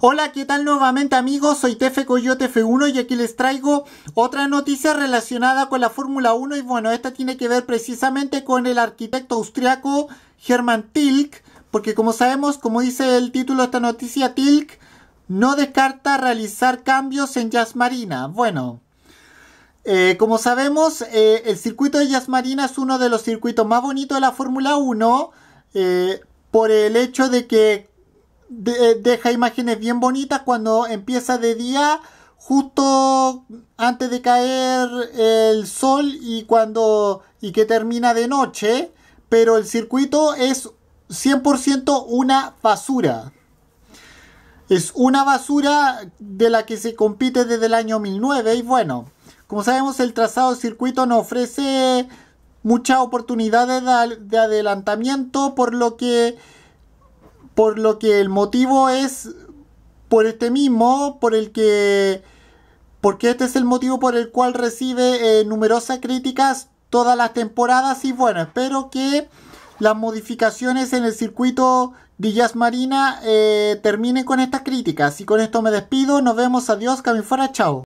Hola, ¿qué tal nuevamente amigos? Soy Tefe Coyote F1 y aquí les traigo otra noticia relacionada con la Fórmula 1 y bueno, esta tiene que ver precisamente con el arquitecto austriaco Hermann Tilk, porque como sabemos, como dice el título de esta noticia, Tilk no descarta realizar cambios en Jazz Marina. Bueno, eh, como sabemos, eh, el circuito de Jazz Marina es uno de los circuitos más bonitos de la Fórmula 1 eh, por el hecho de que eh, deja imágenes bien bonitas cuando empieza de día, justo antes de caer el sol y cuando y que termina de noche, pero el circuito es 100% una basura. Es una basura de la que se compite desde el año 2009 y bueno, como sabemos el trazado circuito no ofrece muchas oportunidades de adelantamiento, por lo que por lo que el motivo es por este mismo, por el que... Porque este es el motivo por el cual recibe eh, numerosas críticas todas las temporadas y bueno, espero que las modificaciones en el circuito de Jazz Marina eh, terminen con estas críticas. Y con esto me despido, nos vemos, adiós, fuera chao.